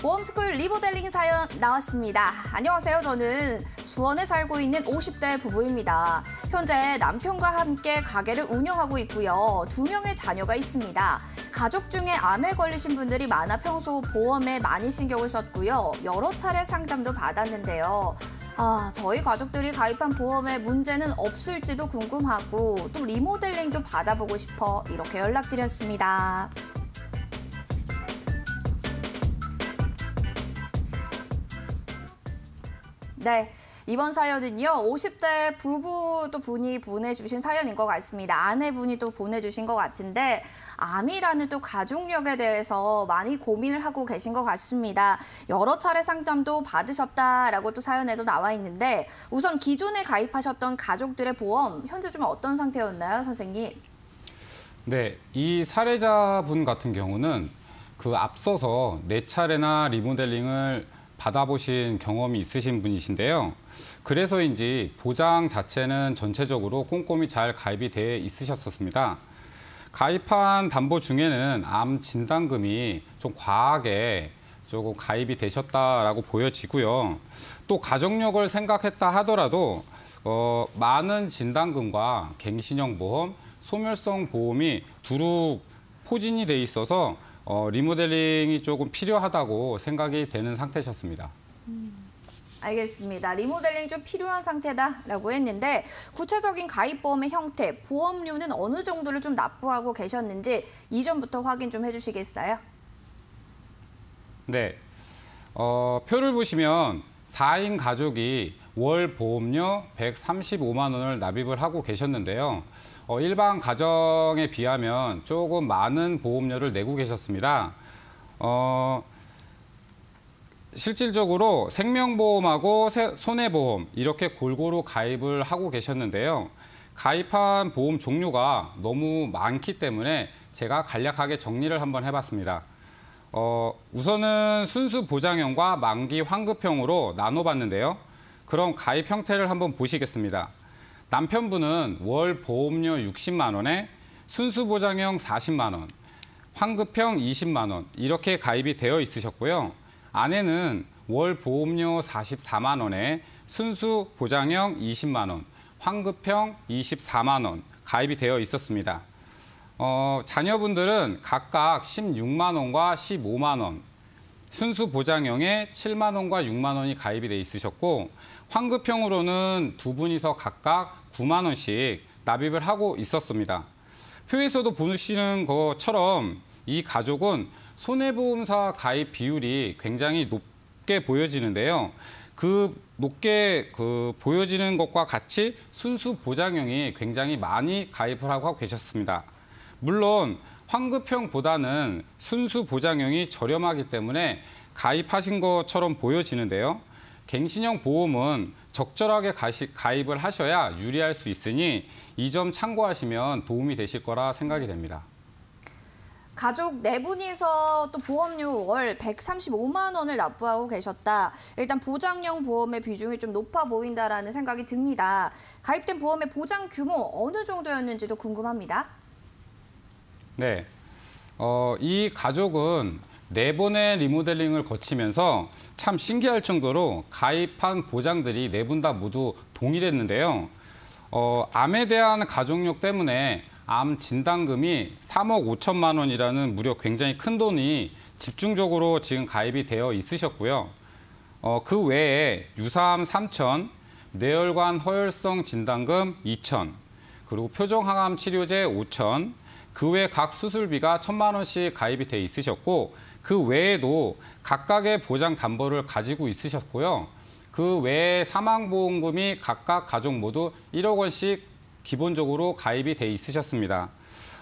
보험스쿨 리모델링 사연 나왔습니다. 안녕하세요. 저는 수원에 살고 있는 50대 부부입니다. 현재 남편과 함께 가게를 운영하고 있고요. 두 명의 자녀가 있습니다. 가족 중에 암에 걸리신 분들이 많아 평소 보험에 많이 신경을 썼고요. 여러 차례 상담도 받았는데요. 아, 저희 가족들이 가입한 보험에 문제는 없을지도 궁금하고 또 리모델링도 받아보고 싶어 이렇게 연락드렸습니다. 네. 이번 사연은요, 50대 부부 또 분이 보내주신 사연인 것 같습니다. 아내분이 또 보내주신 것 같은데, 암이라는 또 가족력에 대해서 많이 고민을 하고 계신 것 같습니다. 여러 차례 상점도 받으셨다라고 또 사연에도 나와 있는데, 우선 기존에 가입하셨던 가족들의 보험, 현재 좀 어떤 상태였나요, 선생님? 네, 이 사례자분 같은 경우는 그 앞서서 네 차례나 리모델링을 받아보신 경험이 있으신 분이신데요. 그래서인지 보장 자체는 전체적으로 꼼꼼히 잘 가입이 돼 있으셨었습니다. 가입한 담보 중에는 암 진단금이 좀 과하게 조금 가입이 되셨다라고 보여지고요. 또 가족력을 생각했다 하더라도 어, 많은 진단금과 갱신형 보험, 소멸성 보험이 두루 포진이 돼 있어서 어, 리모델링이 조금 필요하다고 생각이 되는 상태셨습니다. 음, 알겠습니다. 리모델링 좀 필요한 상태다라고 했는데 구체적인 가입보험의 형태, 보험료는 어느 정도를 좀 납부하고 계셨는지 이전부터 확인 좀 해주시겠어요? 네. 어, 표를 보시면 4인 가족이 월 보험료 135만 원을 납입을 하고 계셨는데요. 어, 일반 가정에 비하면 조금 많은 보험료를 내고 계셨습니다. 어, 실질적으로 생명보험하고 손해보험 이렇게 골고루 가입을 하고 계셨는데요. 가입한 보험 종류가 너무 많기 때문에 제가 간략하게 정리를 한번 해봤습니다. 어, 우선은 순수 보장형과 만기 환급형으로 나눠봤는데요. 그럼 가입 형태를 한번 보시겠습니다. 남편분은 월 보험료 60만 원에 순수 보장형 40만 원, 환급형 20만 원 이렇게 가입이 되어 있으셨고요. 아내는 월 보험료 44만 원에 순수 보장형 20만 원, 환급형 24만 원 가입이 되어 있었습니다. 어, 자녀분들은 각각 16만 원과 15만 원, 순수 보장형에 7만 원과 6만 원이 가입이 돼 있으셨고 환급형으로는 두 분이서 각각 9만 원씩 납입을 하고 있었습니다. 표에서도 보시는 것처럼 이 가족은 손해보험사 가입 비율이 굉장히 높게 보여지는데요. 그 높게 그 보여지는 것과 같이 순수 보장형이 굉장히 많이 가입을 하고 계셨습니다. 물론 환급형보다는 순수 보장형이 저렴하기 때문에 가입하신 것처럼 보여지는데요. 갱신형 보험은 적절하게 가시, 가입을 하셔야 유리할 수 있으니 이 점 참고하시면 도움이 되실 거라 생각이 됩니다. 가족 네 분이서 또 보험료 월 135만 원을 납부하고 계셨다. 일단 보장형 보험의 비중이 좀 높아 보인다라는 생각이 듭니다. 가입된 보험의 보장 규모 어느 정도였는지도 궁금합니다. 네. 어, 이 가족은 네 번의 리모델링을 거치면서 참 신기할 정도로 가입한 보장들이 네 분 다 모두 동일했는데요. 어, 암에 대한 가족력 때문에 암 진단금이 3억 5천만 원이라는 무려 굉장히 큰 돈이 집중적으로 지금 가입이 되어 있으셨고요. 어, 그 외에 유사암 3천, 뇌혈관 허혈성 진단금 2천, 그리고 표정항암 치료제 5천, 그 외 각 수술비가 천만 원씩 가입이 돼 있으셨고 그 외에도 각각의 보장 담보를 가지고 있으셨고요. 그 외에 사망보험금이 각각 가족 모두 1억 원씩 기본적으로 가입이 돼 있으셨습니다.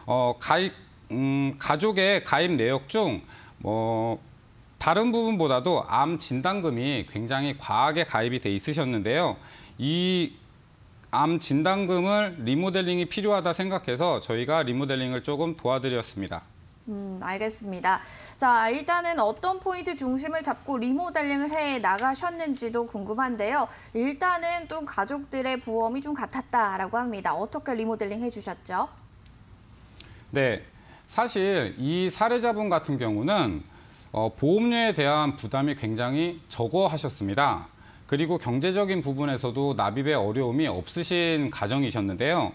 어, 가입, 음, 가족의 가입 내역 중 뭐, 다른 부분보다도 암 진단금이 굉장히 과하게 가입이 돼 있으셨는데요. 이 암 진단금을 리모델링이 필요하다 생각해서 저희가 리모델링을 조금 도와드렸습니다. 음, 알겠습니다. 자, 일단은 어떤 포인트 중심을 잡고 리모델링을 해 나가셨는지도 궁금한데요. 일단은 또 가족들의 보험이 좀 같았다라고 합니다. 어떻게 리모델링 해주셨죠? 네, 사실 이 사례자분 같은 경우는 어, 보험료에 대한 부담이 굉장히 적어 하셨습니다. 그리고 경제적인 부분에서도 납입의 어려움이 없으신 가정이셨는데요.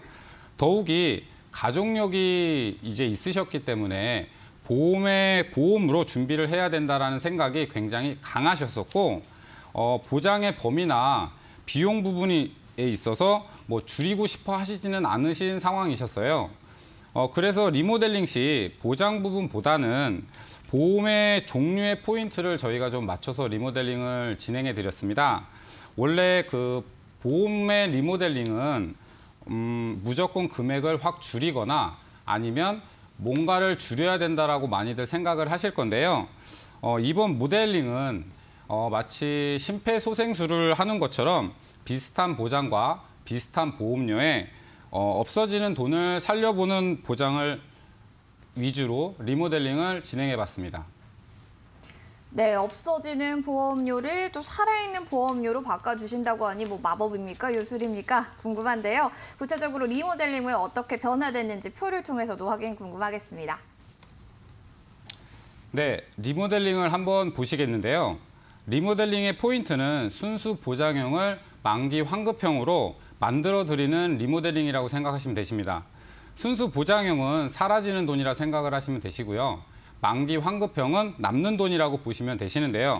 더욱이 가족력이 이제 있으셨기 때문에 보험에 보험으로 준비를 해야 된다라는 생각이 굉장히 강하셨었고 어, 보장의 범위나 비용 부분에 있어서 뭐 줄이고 싶어 하시지는 않으신 상황이셨어요. 어, 그래서 리모델링 시 보장 부분보다는 보험의 종류의 포인트를 저희가 좀 맞춰서 리모델링을 진행해 드렸습니다. 원래 그 보험의 리모델링은 음, 무조건 금액을 확 줄이거나 아니면 뭔가를 줄여야 된다라고 많이들 생각을 하실 건데요. 어, 이번 모델링은 어, 마치 심폐소생술을 하는 것처럼 비슷한 보장과 비슷한 보험료에 어, 없어지는 돈을 살려보는 보장을 위주로 리모델링을 진행해 봤습니다. 네, 없어지는 보험료를 또 살아있는 보험료로 바꿔주신다고 하니 뭐 마법입니까? 요술입니까? 궁금한데요. 구체적으로 리모델링 후에 어떻게 변화됐는지 표를 통해서도 확인 궁금하겠습니다. 네, 리모델링을 한번 보시겠는데요. 리모델링의 포인트는 순수 보장형을 만기 환급형으로 만들어드리는 리모델링이라고 생각하시면 되십니다. 순수 보장형은 사라지는 돈이라 생각을 하시면 되시고요. 만기 환급형은 남는 돈이라고 보시면 되시는데요.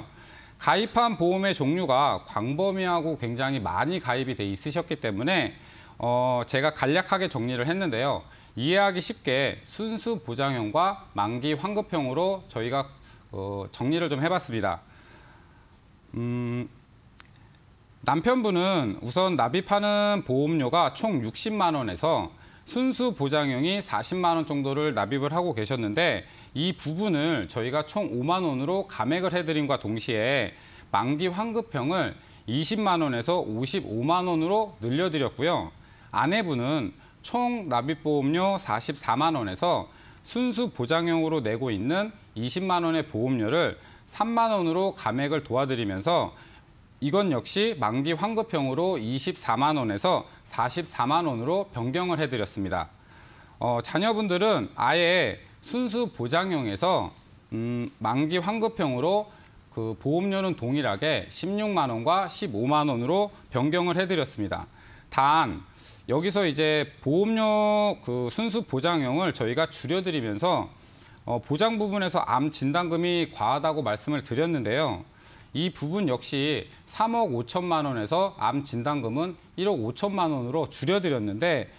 가입한 보험의 종류가 광범위하고 굉장히 많이 가입이 돼 있으셨기 때문에 어, 제가 간략하게 정리를 했는데요. 이해하기 쉽게 순수 보장형과 만기 환급형으로 저희가 어, 정리를 좀 해봤습니다. 음, 남편분은 우선 납입하는 보험료가 총 60만 원에서 순수 보장형이 40만 원 정도를 납입을 하고 계셨는데 이 부분을 저희가 총 5만 원으로 감액을 해드림과 동시에 만기 환급형을 20만 원에서 55만 원으로 늘려드렸고요. 아내분은 총 납입보험료 44만 원에서 순수 보장형으로 내고 있는 20만 원의 보험료를 3만 원으로 감액을 도와드리면서 이건 역시 만기 환급형으로 24만 원에서 44만 원으로 변경을 해드렸습니다. 어, 자녀분들은 아예 순수 보장형에서 음, 만기 환급형으로 그 보험료는 동일하게 16만 원과 15만 원으로 변경을 해드렸습니다. 단 여기서 이제 보험료 그 순수 보장형을 저희가 줄여드리면서 어, 보장 부분에서 암 진단금이 과하다고 말씀을 드렸는데요. 이 부분 역시 3억 5천만 원에서 암 진단금은 1억 5천만 원으로 줄여드렸는데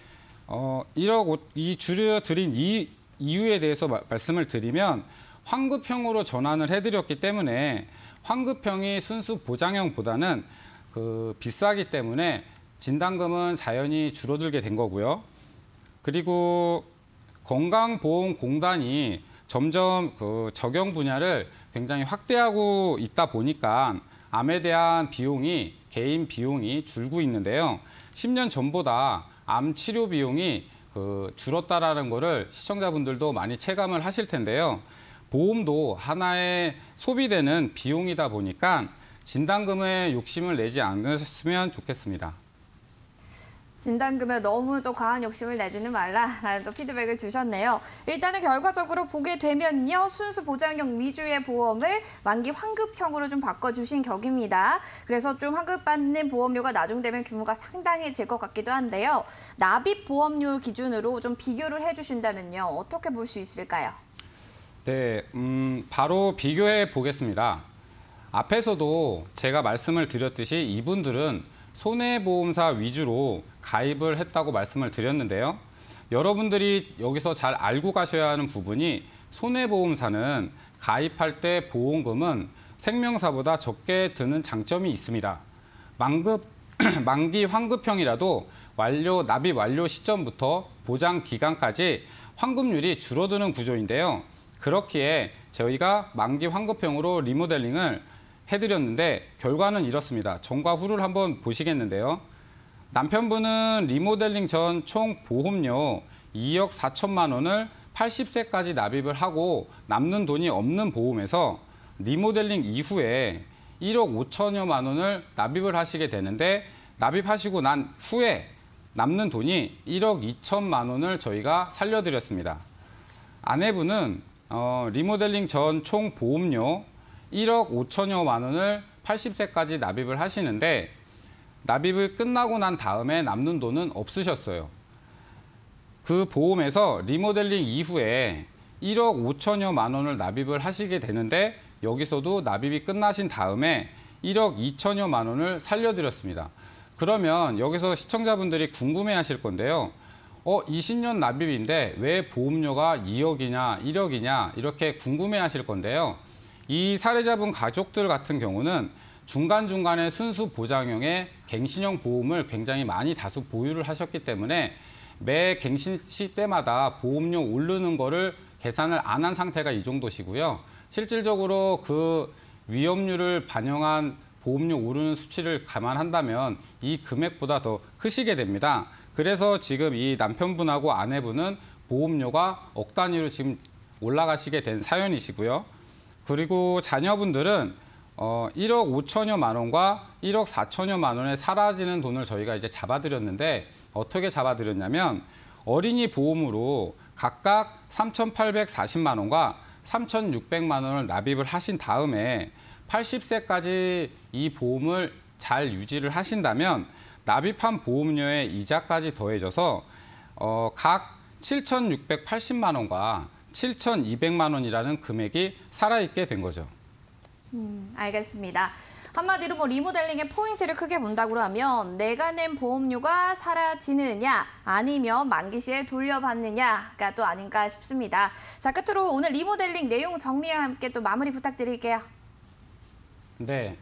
어, 1억 5, 이 줄여드린 이 이유에 대해서 마, 말씀을 드리면 환급형으로 전환을 해드렸기 때문에 환급형이 순수 보장형보다는 그 비싸기 때문에 진단금은 자연히 줄어들게 된 거고요. 그리고 건강보험공단이 점점 그 적용 분야를 굉장히 확대하고 있다 보니까 암에 대한 비용이 개인 비용이 줄고 있는데요. 10년 전보다 암 치료 비용이 그 줄었다라는 거를 시청자분들도 많이 체감을 하실 텐데요. 보험도 하나의 소비되는 비용이다 보니까 진단금에 욕심을 내지 않으셨으면 좋겠습니다. 진단금에 너무 또 과한 욕심을 내지는 말라라는 또 피드백을 주셨네요. 일단은 결과적으로 보게 되면요. 순수 보장형 위주의 보험을 만기 환급형으로 좀 바꿔주신 격입니다. 그래서 좀 환급받는 보험료가 나중되면 규모가 상당해질 것 같기도 한데요. 납입 보험료 기준으로 좀 비교를 해주신다면요. 어떻게 볼 수 있을까요? 네, 음, 바로 비교해 보겠습니다. 앞에서도 제가 말씀을 드렸듯이 이분들은 손해보험사 위주로 가입을 했다고 말씀을 드렸는데요. 여러분들이 여기서 잘 알고 가셔야 하는 부분이 손해보험사는 가입할 때 보험금은 생명사보다 적게 드는 장점이 있습니다. 만급, 만기 환급형이라도 완료 납입 완료 시점부터 보장 기간까지 환급률이 줄어드는 구조인데요. 그렇기에 저희가 만기 환급형으로 리모델링을 해드렸는데 결과는 이렇습니다. 전과 후를 한번 보시겠는데요. 남편분은 리모델링 전 총 보험료 2억 4천만 원을 80세까지 납입을 하고 남는 돈이 없는 보험에서 리모델링 이후에 1억 5천여만 원을 납입을 하시게 되는데 납입하시고 난 후에 남는 돈이 1억 2천만 원을 저희가 살려드렸습니다. 아내분은 어, 리모델링 전 총 보험료 1억 5천여만 원을 80세까지 납입을 하시는데 납입을 끝나고 난 다음에 남는 돈은 없으셨어요. 그 보험에서 리모델링 이후에 1억 5천여만 원을 납입을 하시게 되는데 여기서도 납입이 끝나신 다음에 1억 2천여만 원을 살려드렸습니다. 그러면 여기서 시청자분들이 궁금해하실 건데요. 어, 20년 납입인데 왜 보험료가 2억이냐 1억이냐 이렇게 궁금해하실 건데요. 이 사례자분 가족들 같은 경우는 중간중간에 순수 보장형의 갱신형 보험을 굉장히 많이 다수 보유를 하셨기 때문에 매 갱신 시 때마다 보험료 오르는 거를 계산을 안 한 상태가 이 정도시고요. 실질적으로 그 위험률을 반영한 보험료 오르는 수치를 감안한다면 이 금액보다 더 크시게 됩니다. 그래서 지금 이 남편분하고 아내분은 보험료가 억 단위로 지금 올라가시게 된 사연이시고요. 그리고 자녀분들은 어, 1억 5천여만 원과 1억 4천여만 원에 사라지는 돈을 저희가 이제 잡아드렸는데 어떻게 잡아드렸냐면 어린이 보험으로 각각 3,840만 원과 3,600만 원을 납입을 하신 다음에 80세까지 이 보험을 잘 유지를 하신다면 납입한 보험료의 이자까지 더해져서 어, 각 7,680만 원과 7,200만 원이라는 금액이 살아있게 된 거죠. 음, 알겠습니다. 한마디로 뭐 리모델링의 포인트를 크게 본다고 하면 내가 낸 보험료가 사라지느냐 아니면 만기 시에 돌려받느냐가 또 아닌가 싶습니다. 자 끝으로 오늘 리모델링 내용 정리와 함께 또 마무리 부탁드릴게요. 네.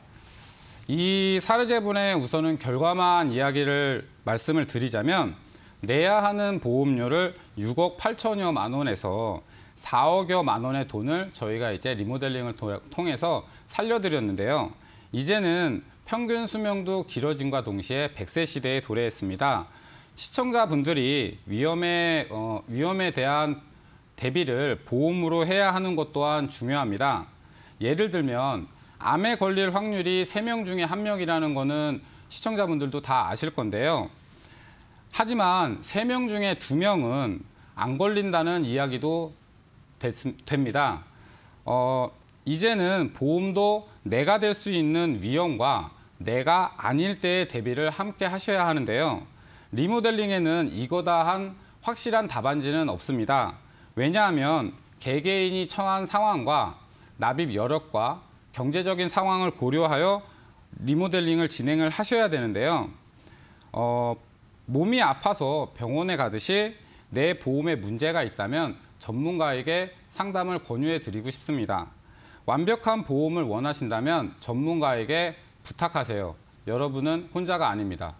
이 사례제분의 우선은 결과만 이야기를 말씀을 드리자면 내야 하는 보험료를 6억 8천여만 원에서 4억여 만 원의 돈을 저희가 이제 리모델링을 통해서 살려드렸는데요. 이제는 평균 수명도 길어진과 동시에 100세 시대에 도래했습니다. 시청자분들이 위험에, 어, 위험에 대한 대비를 보험으로 해야 하는 것 또한 중요합니다. 예를 들면 암에 걸릴 확률이 세 명 중에 한명이라는 거는 시청자분들도 다 아실 건데요. 하지만 세 명 중에 두명은안 걸린다는 이야기도 됩니다. 어, 이제는 보험도 내가 될 수 있는 위험과 내가 아닐 때의 대비를 함께 하셔야 하는데요. 리모델링에는 이거다 한 확실한 답안지는 없습니다. 왜냐하면 개개인이 처한 상황과 납입 여력과 경제적인 상황을 고려하여 리모델링을 진행을 하셔야 되는데요. 어, 몸이 아파서 병원에 가듯이 내 보험에 문제가 있다면 전문가에게 상담을 권유해 드리고 싶습니다. 완벽한 보험을 원하신다면 전문가에게 부탁하세요. 여러분은 혼자가 아닙니다.